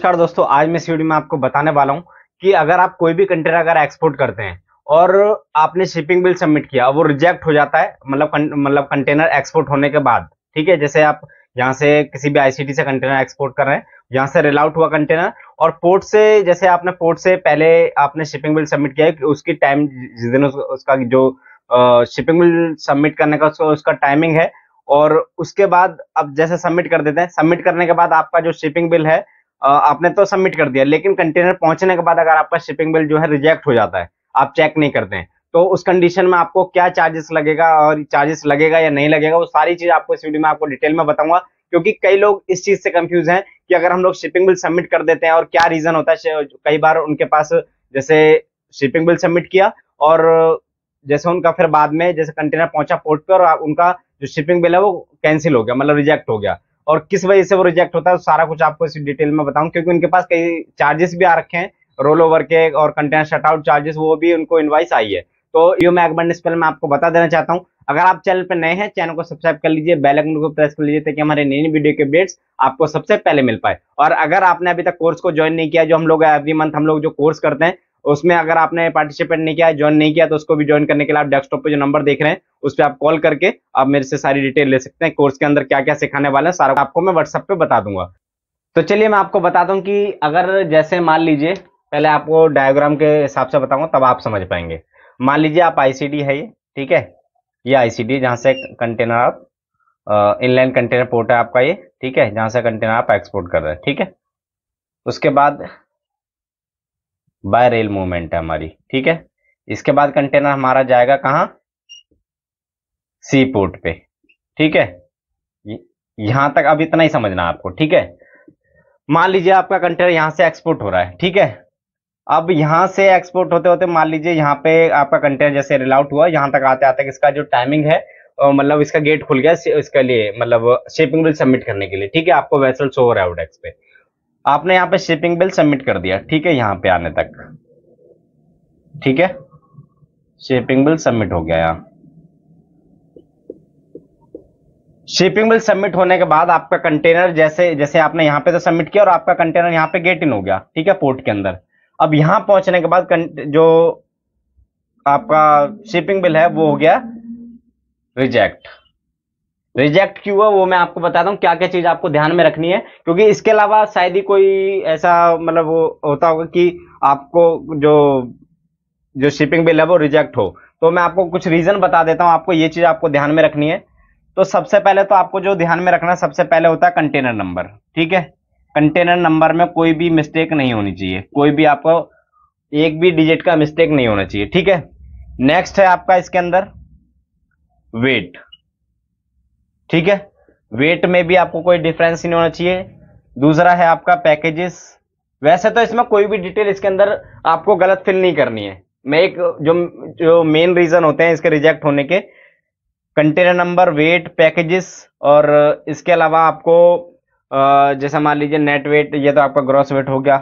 नमस्कार दोस्तों आज मैं इस वीडियो में आपको बताने वाला हूँ कि अगर आप कोई भी कंटेनर अगर एक्सपोर्ट करते हैं और आपने शिपिंग बिल सबमिट किया वो रिजेक्ट हो जाता है मतलब मतलब कंटेनर एक्सपोर्ट होने के बाद ठीक है जैसे आप यहाँ से किसी भी आईसीटी से कंटेनर एक्सपोर्ट कर रहे हैं यहाँ से रेल आउट हुआ कंटेनर और पोर्ट से जैसे आपने पोर्ट से पहले आपने शिपिंग बिल सबमिट किया है उसकी टाइम जिस दिन उसका जो शिपिंग बिल सबमिट करने का उसका टाइमिंग है और उसके बाद अब जैसे सबमिट कर देते हैं सबमिट करने के बाद आपका जो शिपिंग बिल है आपने तो सबमिट कर दिया लेकिन कंटेनर पहुंचने के बाद अगर आपका शिपिंग बिल जो है रिजेक्ट हो जाता है आप चेक नहीं करते हैं तो उस कंडीशन में आपको क्या चार्जेस लगेगा और चार्जेस लगेगा या नहीं लगेगा वो सारी चीज आपको इस वीडियो में आपको डिटेल में बताऊंगा क्योंकि कई लोग इस चीज से कंफ्यूज हैं कि अगर हम लोग शिपिंग बिल सबमिट कर देते हैं और क्या रीजन होता है कई बार उनके पास जैसे शिपिंग बिल सबमिट किया और जैसे उनका फिर बाद में जैसे कंटेनर पहुंचा पोर्ट पर और उनका जो शिपिंग बिल है वो कैंसिल हो गया मतलब रिजेक्ट हो गया और किस वजह से वो रिजेक्ट होता है सारा कुछ आपको इस डिटेल में बताऊं क्योंकि उनके पास कई चार्जेस भी आ रखे हैं रोल ओवर के और कंटेंट शटआउट चार्जेस वो भी उनको इन्वाइस आई है तो यो मैं अकबर निस्पल में आपको बता देना चाहता हूँ अगर आप चैनल पर नए हैं चैनल को सब्सक्राइब कर लीजिए बेल आइकन को प्रेस कर लीजिए ताकि हमारे नई नई वीडियो के अपडेट्स आपको सबसे पहले मिल पाए और अगर आपने अभी तक कोर्स को ज्वाइन नहीं किया जो हम लोग एवरी मंथ हम लोग जो कोर्स करते हैं उसमें अगर आपने पार्टिसिपेट नहीं किया ज्वाइन नहीं किया तो उसको भी ज्वाइन करने के लिए आप डेस्कटॉप पे जो नंबर देख रहे हैं उस पर आप कॉल करके आप मेरे से सारी डिटेल ले सकते हैं कोर्स के अंदर क्या क्या सिखाने वाले हैं सारा आपको मैं व्हाट्सएप पे बता दूंगा तो चलिए मैं आपको बता दूं कि अगर जैसे मान लीजिए पहले आपको डायोग्राम के हिसाब से बताऊंगा तब आप समझ पाएंगे मान लीजिए आप आईसीडी है ये ठीक है ये आईसीडी जहाँ से कंटेनर आप इनलाइन कंटेनर पोर्ट है आपका ये ठीक है जहाँ से कंटेनर आप एक्सपोर्ट कर रहे हैं ठीक है उसके बाद बाय रेल मूवमेंट है हमारी ठीक है इसके बाद कंटेनर हमारा जाएगा कहा सी पोर्ट पे ठीक है यहां तक अब इतना ही समझना आपको ठीक है मान लीजिए आपका कंटेनर यहां से एक्सपोर्ट हो रहा है ठीक है अब यहां से एक्सपोर्ट होते होते मान लीजिए यहां पे आपका कंटेनर जैसे रेल आउट हुआ यहां तक आते आते इसका जो टाइमिंग है मतलब इसका गेट खुल गया इसके लिए मतलब शिपिंग बिल सबमिट करने के लिए ठीक है आपको वैसल सो रहा है पे आपने यहां पे शिपिंग बिल सबमिट कर दिया ठीक है यहां पे आने तक ठीक है शिपिंग बिल सबमिट हो गया यहां शिपिंग बिल सबमिट होने के बाद आपका कंटेनर जैसे जैसे आपने यहां पे तो सबमिट किया और आपका कंटेनर यहां पे गेट इन हो गया ठीक है पोर्ट के अंदर अब यहां पहुंचने के बाद जो आपका शिपिंग बिल है वो हो गया रिजेक्ट रिजेक्ट क्यों है वो मैं आपको बताता हूँ क्या क्या चीज आपको ध्यान में रखनी है क्योंकि इसके अलावा शायद ही कोई ऐसा मतलब वो होता होगा कि आपको जो जो शिपिंग बिल है वो रिजेक्ट हो तो मैं आपको कुछ रीजन बता देता हूँ आपको ये चीज आपको ध्यान में रखनी है तो सबसे पहले तो आपको जो ध्यान में रखना सबसे पहले होता है कंटेनर नंबर ठीक है कंटेनर नंबर में कोई भी मिस्टेक नहीं होनी चाहिए कोई भी आपको एक भी डिजिट का मिस्टेक नहीं होना चाहिए ठीक है नेक्स्ट है आपका इसके अंदर वेट ठीक है वेट में भी आपको कोई डिफरेंस नहीं होना चाहिए दूसरा है आपका पैकेजेस वैसे तो इसमें कोई भी डिटेल इसके अंदर आपको गलत फिल नहीं करनी है मैं एक जो जो मेन रीजन होते हैं इसके रिजेक्ट होने के कंटेनर नंबर वेट पैकेजेस और इसके अलावा आपको जैसे मान लीजिए नेट वेट ये तो आपका ग्रॉस वेट हो गया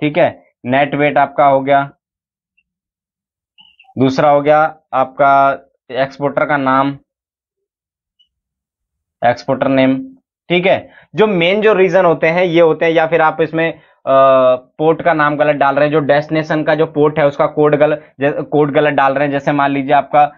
ठीक है नेट वेट आपका हो गया दूसरा हो गया आपका एक्सपोर्टर का नाम एक्सपोर्टर नेम ठीक है जो मेन जो रीजन होते हैं ये होते हैं या फिर आप इसमें पोर्ट का नाम गलत डाल रहे हैं जो डेस्टिनेशन का जो पोर्ट है उसका कोड गलत कोड गलत डाल रहे हैं जैसे मान लीजिए आपका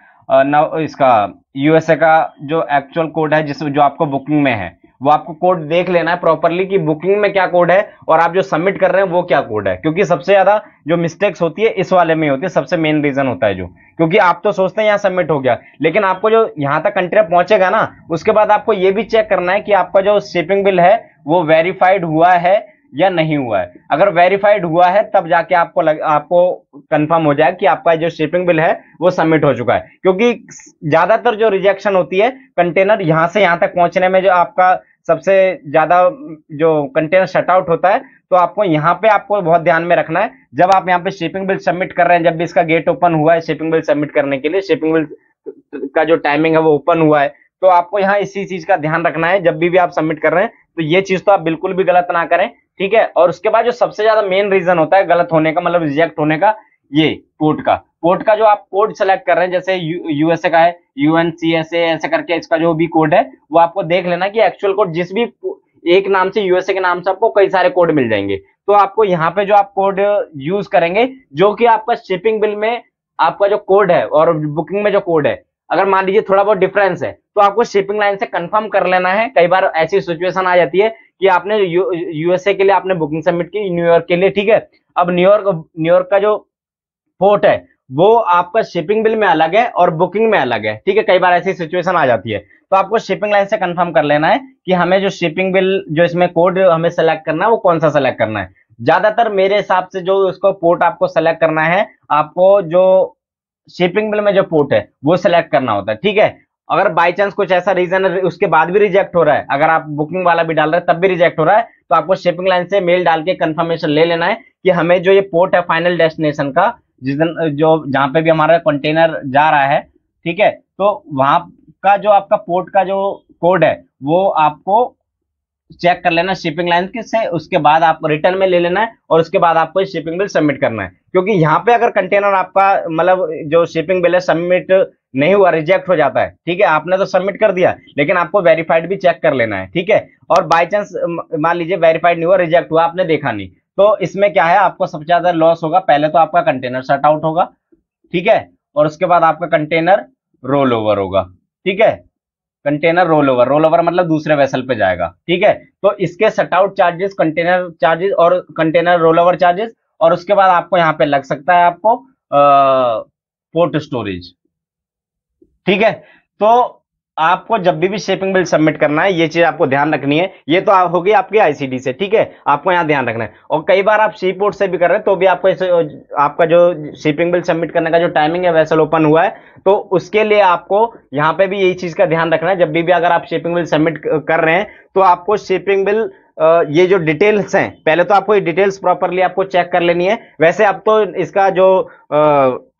न इसका यूएसए का जो एक्चुअल कोड है जिस जो आपको बुकिंग में है वो आपको कोड देख लेना है प्रॉपरली कि बुकिंग में क्या कोड है और आप जो सबमिट कर रहे हैं वो क्या कोड है क्योंकि सबसे ज्यादा जो मिस्टेक्स होती है इस वाले में होती है सबसे मेन रीजन होता है जो क्योंकि आप तो सोचते हैं यहाँ सबमिट हो गया लेकिन आपको जो यहाँ तक कंट्री पहुंचेगा ना उसके बाद आपको ये भी चेक करना है कि आपका जो शिपिंग बिल है वो वेरीफाइड हुआ है या नहीं हुआ है अगर वेरीफाइड हुआ है तब जाके आपको लग, आपको कंफर्म हो जाए कि आपका जो शिपिंग बिल है वो सबमिट हो चुका है क्योंकि ज्यादातर जो रिजेक्शन होती है कंटेनर यहां से यहाँ तक पहुंचने में जो आपका सबसे ज्यादा जो कंटेनर शट आउट होता है तो आपको यहाँ पे आपको बहुत ध्यान में रखना है जब आप यहाँ पे शिपिंग बिल सबमिट कर रहे हैं जब भी इसका गेट ओपन हुआ है शिपिंग बिल सबमिट करने के लिए शिपिंग बिल का जो टाइमिंग है वो ओपन हुआ है तो आपको यहाँ इसी चीज का ध्यान रखना है जब भी, भी आप सबमिट कर रहे हैं तो ये चीज तो आप बिल्कुल भी गलत ना करें ठीक है और उसके बाद जो सबसे ज्यादा मेन रीजन होता है गलत होने का मतलब रिजेक्ट होने का ये कोर्ट का कोर्ट का जो आप कोड सेलेक्ट कर रहे हैं जैसे यूएसए का है यूएन सी एस ए ऐसे करके इसका जो भी कोड है वो आपको देख लेना कि एक्चुअल कोड जिस भी एक नाम से यूएसए के नाम से आपको कई सारे कोड मिल जाएंगे तो आपको यहाँ पे जो आप कोड यूज करेंगे जो कि आपका शिपिंग बिल में आपका जो कोड है और बुकिंग में जो कोड है अगर मान लीजिए थोड़ा बहुत डिफरेंस है तो आपको शिपिंग लाइन से कंफर्म कर लेना है कई बार ऐसी सिचुएशन आ जाती है कि आपने यूएसए के लिए आपने बुकिंग सबमिट की न्यूयॉर्क के लिए ठीक है अब न्यूयॉर्क न्यूयॉर्क का जो पोर्ट है वो आपका शिपिंग बिल में अलग है और बुकिंग में अलग है ठीक है कई बार ऐसी सिचुएशन आ जाती है तो आपको शिपिंग लाइन से कंफर्म कर लेना है कि हमें जो शिपिंग बिल जो इसमें कोड हमें सेलेक्ट करना है वो कौन सा सेलेक्ट करना है ज्यादातर मेरे हिसाब से जो उसको पोर्ट आपको सेलेक्ट करना है आपको जो शिपिंग बिल में जो पोर्ट है वो सिलेक्ट करना होता है ठीक है अगर बाई चांस कुछ ऐसा रीजन है उसके बाद भी रिजेक्ट हो रहा है अगर आप बुकिंग वाला भी डाल रहे हैं तब भी रिजेक्ट हो रहा है तो आपको शिपिंग लाइन से मेल डाल के कंफर्मेशन ले लेना है कि हमें जो ये पोर्ट है फाइनल डेस्टिनेशन का जिस दिन जो जहाँ पे भी हमारा कंटेनर जा रहा है ठीक है तो वहां का जो आपका पोर्ट का जो कोड है वो आपको चेक कर लेना शिपिंग लाइन से उसके बाद आप रिटर्न में ले लेना है और उसके बाद आपको शिपिंग बिल सबमिट करना है क्योंकि यहाँ पे अगर कंटेनर आपका मतलब जो शिपिंग बिल है सबमिट नहीं हुआ रिजेक्ट हो जाता है ठीक है आपने तो सबमिट कर दिया लेकिन आपको वेरीफाइड भी चेक कर लेना है ठीक है और बाय चांस मान लीजिए वेरीफाइड नहीं हुआ रिजेक्ट हुआ आपने देखा नहीं तो इसमें क्या है आपको सबसे ज्यादा लॉस होगा पहले तो आपका कंटेनर शट आउट होगा ठीक है और उसके बाद आपका कंटेनर रोल ओवर होगा ठीक है container roll over roll over मतलब दूसरे वेसल पे जाएगा ठीक है तो इसके सटआउट चार्जेस कंटेनर चार्जेस और कंटेनर रोल ओवर चार्जेस और उसके बाद आपको यहाँ पे लग सकता है आपको आ, पोर्ट स्टोरेज ठीक है तो आपको जब भी भी शेपिंग बिल सबमिट करना है ये चीज आपको ध्यान रखनी है ये तो आप होगी आपकी आईसीडी से ठीक है आपको यहाँ ध्यान रखना है और कई बार आप सी पोर्ट से भी कर रहे हैं तो भी आपको आपका जो शिपिंग बिल सबमिट करने का जो टाइमिंग है वैसल ओपन हुआ है तो उसके लिए आपको यहाँ पे भी यही चीज का ध्यान रखना है जब भी, भी अगर आप शिपिंग बिल सबमिट कर रहे हैं तो आपको शिपिंग बिल ये जो डिटेल्स हैं पहले तो आपको ये डिटेल्स प्रॉपरली आपको चेक कर लेनी है वैसे आप तो इसका जो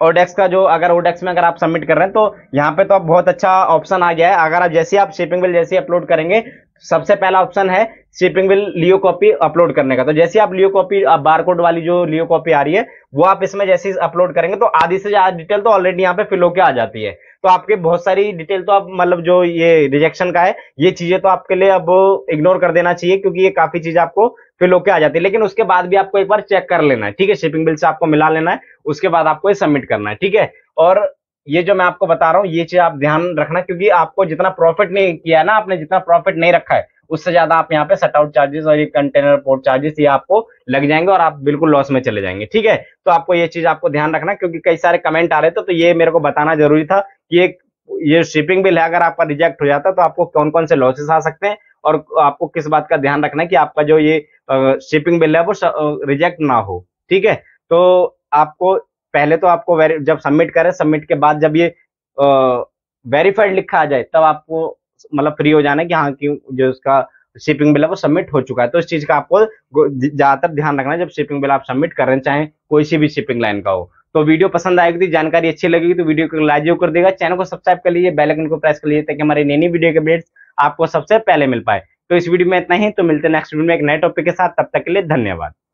ओडेक्स का जो अगर ओडेक्स में अगर आप सबमिट कर रहे हैं तो यहाँ पे तो आप बहुत अच्छा ऑप्शन आ गया है अगर आप जैसे आप शिपिंग बिल जैसे अपलोड करेंगे सबसे पहला ऑप्शन है shipping bill LEO copy upload करने का तो जैसे आप लियो कॉपी बारकोड वाली जो लियो कॉपी आ रही है वो आप इसमें जैसे अपलोड करेंगे तो आधी से ज्यादा डिटेल तो ऑलरेडी यहाँ पे फिल होकर आ जाती है तो आपके बहुत सारी डिटेल तो आप मतलब जो ये रिजेक्शन का है ये चीजें तो आपके लिए अब इग्नोर कर देना चाहिए क्योंकि ये काफी चीज आपको फिल होकर आ जाती है लेकिन उसके बाद भी आपको एक बार चेक कर लेना है ठीक है शिपिंग बिल से आपको मिला लेना है उसके बाद आपको ये सबमिट करना है ठीक है और ये जो मैं आपको बता रहा हूँ ये चीज आप ध्यान रखना क्योंकि आपको जितना प्रॉफिट नहीं किया है ना आपने जितना प्रॉफिट नहीं रखा है उससे ज्यादा आप यहाँ पे सट आउट चार्जेस और ये कंटेनर पोर्ट चार्जेस ये आपको लग जाएंगे और आप बिल्कुल लॉस में चले जाएंगे ठीक है तो आपको ये चीज आपको ध्यान रखना क्योंकि कई सारे कमेंट आ रहे थे तो ये मेरे को बताना जरूरी था कि ये ये शिपिंग बिल है अगर आपका रिजेक्ट हो जाता तो आपको कौन कौन से लॉसेस आ सकते हैं और आपको किस बात का ध्यान रखना है कि आपका जो ये शिपिंग बिल है वो रिजेक्ट ना हो ठीक है तो आपको पहले तो आपको जब सबमिट करें सबमिट के बाद जब ये वेरीफाइड लिखा आ जाए तब आपको मतलब फ्री हो जाना है कि हाँ क्यों जो उसका शिपिंग बिल है वो सबमिट हो चुका है तो इस चीज का आपको ज्यादातर ध्यान रखना है जब शिपिंग बिल आप सबमिट कर रहे हैं चाहे कोई सी भी शिपिंग लाइन का हो तो वीडियो पसंद आएगी तो जानकारी अच्छी लगेगी तो वीडियो को लाइक कर देगा चैनल को सब्सक्राइब कर लीजिए बेल आइकन को प्रेस कर लीजिए ताकि हमारे नई नई वीडियो के अपडेट्स आपको सबसे पहले मिल पाए तो इस वीडियो में इतना ही तो मिलते हैं नेक्स्ट वीडियो में एक नए टॉपिक के साथ तब तक के लिए धन्यवाद